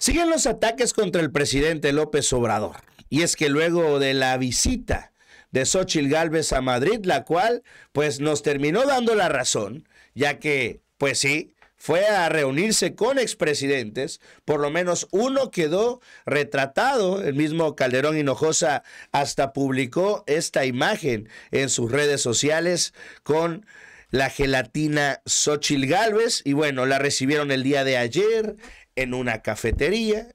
Siguen los ataques contra el presidente López Obrador. Y es que luego de la visita de Xochitl Gálvez a Madrid, la cual pues nos terminó dando la razón, ya que pues sí, fue a reunirse con expresidentes, por lo menos uno quedó retratado, el mismo Calderón Hinojosa hasta publicó esta imagen en sus redes sociales con la gelatina Xochitl Gálvez. Y bueno, la recibieron el día de ayer, en una cafetería,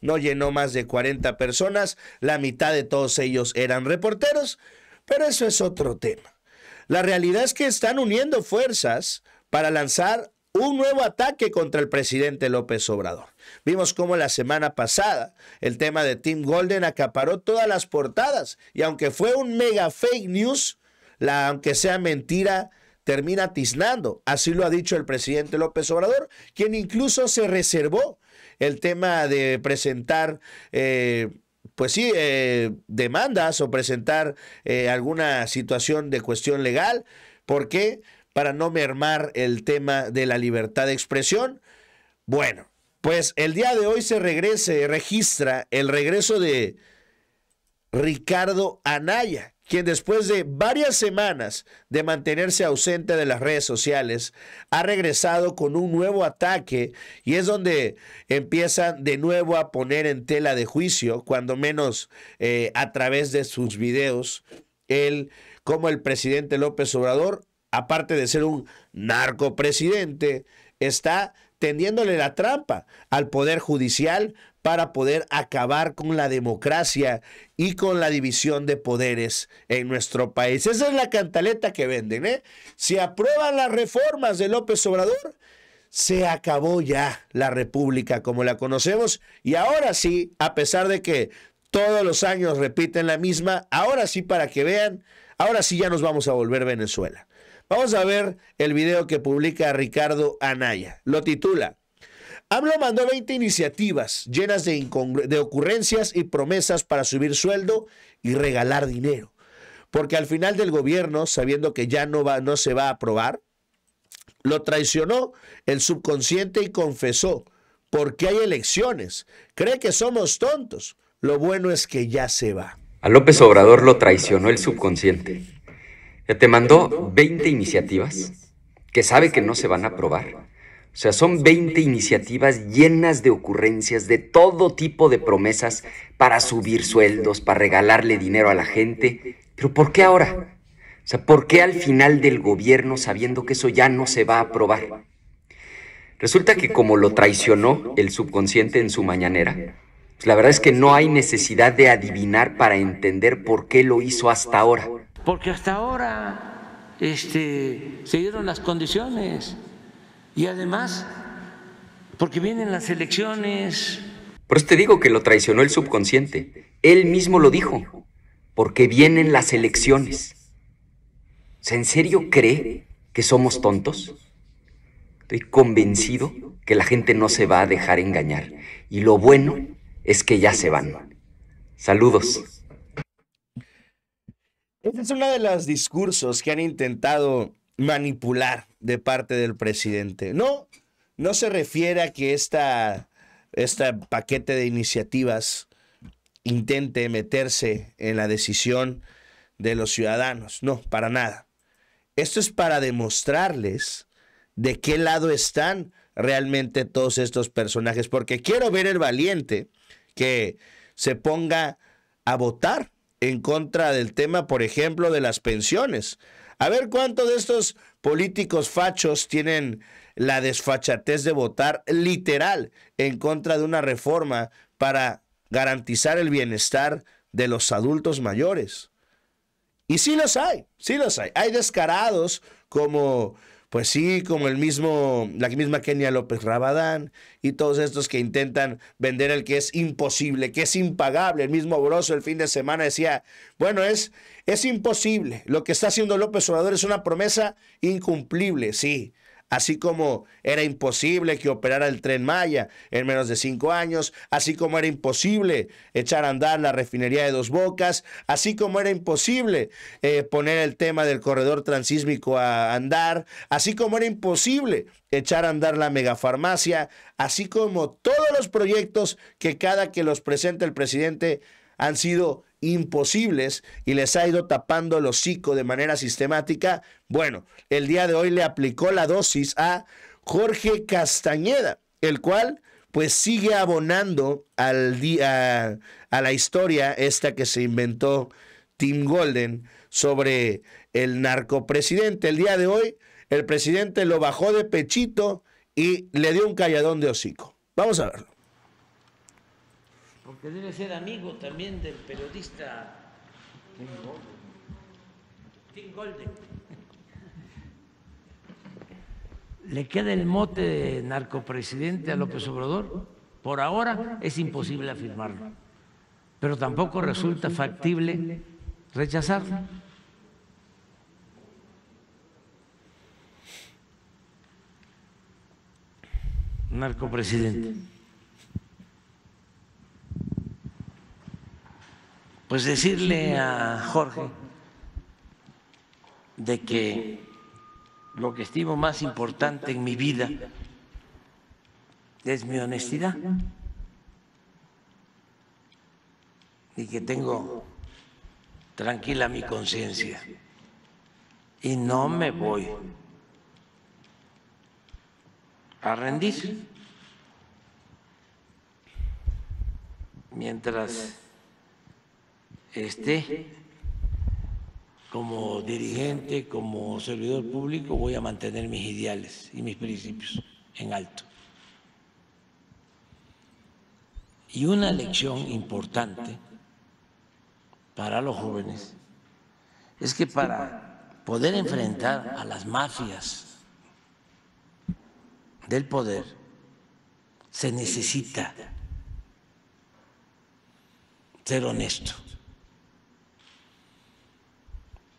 no llenó más de 40 personas, la mitad de todos ellos eran reporteros, pero eso es otro tema. La realidad es que están uniendo fuerzas para lanzar un nuevo ataque contra el presidente López Obrador. Vimos cómo la semana pasada el tema de Tim Golden acaparó todas las portadas y aunque fue un mega fake news, la, aunque sea mentira, termina tiznando. Así lo ha dicho el presidente López Obrador, quien incluso se reservó el tema de presentar... Eh, pues sí, eh, demandas o presentar eh, alguna situación de cuestión legal. ¿Por qué? Para no mermar el tema de la libertad de expresión. Bueno, pues el día de hoy se regrese, registra el regreso de Ricardo Anaya, quien después de varias semanas de mantenerse ausente de las redes sociales, ha regresado con un nuevo ataque y es donde empiezan de nuevo a poner en tela de juicio, cuando menos eh, a través de sus videos, él como el presidente López Obrador, aparte de ser un narcopresidente, está tendiéndole la trampa al Poder Judicial para poder acabar con la democracia y con la división de poderes en nuestro país. Esa es la cantaleta que venden. ¿eh? Si aprueban las reformas de López Obrador, se acabó ya la república como la conocemos y ahora sí, a pesar de que todos los años repiten la misma, ahora sí para que vean, ahora sí ya nos vamos a volver Venezuela. Vamos a ver el video que publica Ricardo Anaya. Lo titula AMLO mandó 20 iniciativas llenas de, de ocurrencias y promesas para subir sueldo y regalar dinero. Porque al final del gobierno, sabiendo que ya no, va, no se va a aprobar, lo traicionó el subconsciente y confesó, porque hay elecciones. Cree que somos tontos. Lo bueno es que ya se va. A López Obrador lo traicionó el subconsciente. Te mandó 20 iniciativas que sabe que no se van a aprobar o sea, son 20 iniciativas llenas de ocurrencias, de todo tipo de promesas para subir sueldos, para regalarle dinero a la gente. Pero ¿por qué ahora? O sea, ¿por qué al final del gobierno sabiendo que eso ya no se va a aprobar? Resulta que como lo traicionó el subconsciente en su mañanera, pues la verdad es que no hay necesidad de adivinar para entender por qué lo hizo hasta ahora. Porque hasta ahora este, se dieron las condiciones. Y además, porque vienen las elecciones. Por eso te digo que lo traicionó el subconsciente. Él mismo lo dijo, porque vienen las elecciones. ¿en serio cree que somos tontos? Estoy convencido que la gente no se va a dejar engañar. Y lo bueno es que ya se van. Saludos. Este es uno de los discursos que han intentado manipular de parte del presidente. No, no se refiere a que esta, este paquete de iniciativas intente meterse en la decisión de los ciudadanos. No, para nada. Esto es para demostrarles de qué lado están realmente todos estos personajes, porque quiero ver el valiente que se ponga a votar en contra del tema, por ejemplo, de las pensiones, a ver cuántos de estos políticos fachos tienen la desfachatez de votar literal en contra de una reforma para garantizar el bienestar de los adultos mayores. Y sí los hay, sí los hay. Hay descarados como pues sí, como el mismo, la misma Kenia López Rabadán y todos estos que intentan vender el que es imposible, que es impagable. El mismo Broso el fin de semana decía, bueno, es, es imposible. Lo que está haciendo López Obrador es una promesa incumplible, sí así como era imposible que operara el tren Maya en menos de cinco años, así como era imposible echar a andar la refinería de Dos Bocas, así como era imposible eh, poner el tema del corredor transísmico a andar, así como era imposible echar a andar la megafarmacia, así como todos los proyectos que cada que los presenta el presidente han sido imposibles y les ha ido tapando el hocico de manera sistemática, bueno, el día de hoy le aplicó la dosis a Jorge Castañeda, el cual pues sigue abonando al a la historia esta que se inventó Tim Golden sobre el narcopresidente. El día de hoy el presidente lo bajó de pechito y le dio un calladón de hocico. Vamos a verlo porque debe ser amigo también del periodista Tim Golden. ¿Le queda el mote de narcopresidente a López Obrador? Por ahora es imposible afirmarlo, pero tampoco resulta factible rechazarlo. Narcopresidente. Pues decirle a Jorge de que lo que estimo más importante en mi vida es mi honestidad y que tengo tranquila mi conciencia y no me voy a rendir mientras este, como dirigente, como servidor público, voy a mantener mis ideales y mis principios en alto. Y una lección importante para los jóvenes es que para poder enfrentar a las mafias del poder se necesita ser honesto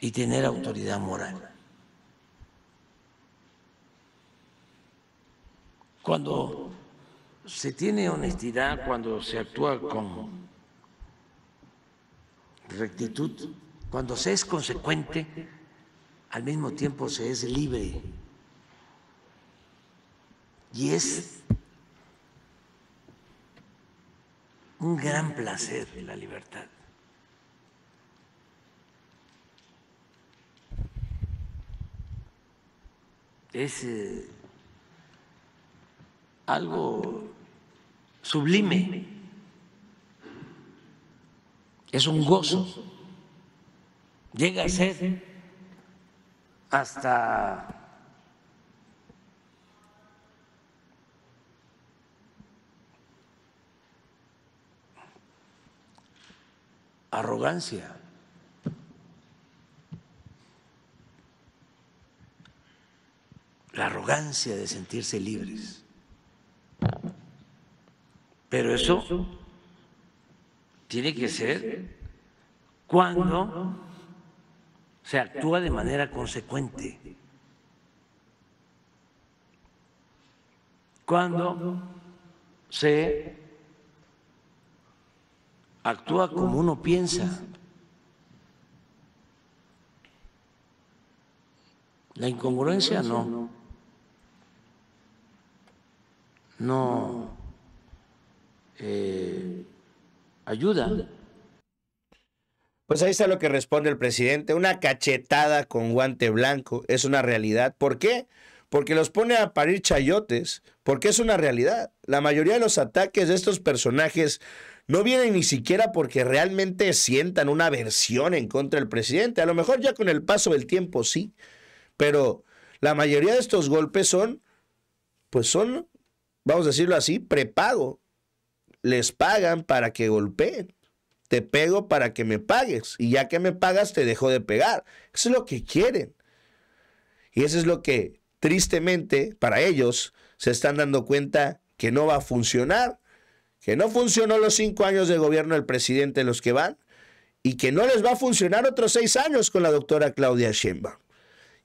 y tener autoridad moral. Cuando se tiene honestidad, cuando se actúa con rectitud, cuando se es consecuente, al mismo tiempo se es libre y es un gran placer la libertad. es eh, algo sublime, es un gozo, llega a ser hasta arrogancia. de sentirse libres. Pero eso tiene que ser cuando se actúa de manera consecuente. Cuando se actúa como uno piensa. La incongruencia no no eh, ayuda. Pues ahí está lo que responde el presidente. Una cachetada con guante blanco es una realidad. ¿Por qué? Porque los pone a parir chayotes, porque es una realidad. La mayoría de los ataques de estos personajes no vienen ni siquiera porque realmente sientan una aversión en contra del presidente. A lo mejor ya con el paso del tiempo sí, pero la mayoría de estos golpes son, pues son vamos a decirlo así, prepago. Les pagan para que golpeen. Te pego para que me pagues. Y ya que me pagas, te dejo de pegar. Eso es lo que quieren. Y eso es lo que, tristemente, para ellos, se están dando cuenta que no va a funcionar. Que no funcionó los cinco años de gobierno del presidente, los que van. Y que no les va a funcionar otros seis años con la doctora Claudia Sheinbaum.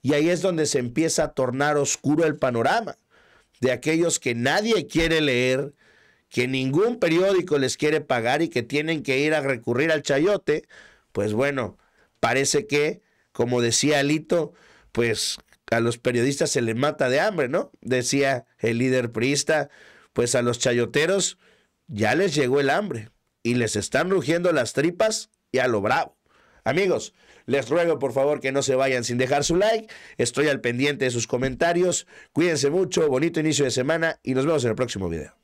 Y ahí es donde se empieza a tornar oscuro el panorama de aquellos que nadie quiere leer, que ningún periódico les quiere pagar y que tienen que ir a recurrir al chayote, pues bueno, parece que, como decía Alito, pues a los periodistas se les mata de hambre, ¿no? Decía el líder priista, pues a los chayoteros ya les llegó el hambre y les están rugiendo las tripas y a lo bravo. Amigos, les ruego por favor que no se vayan sin dejar su like. Estoy al pendiente de sus comentarios. Cuídense mucho, bonito inicio de semana y nos vemos en el próximo video.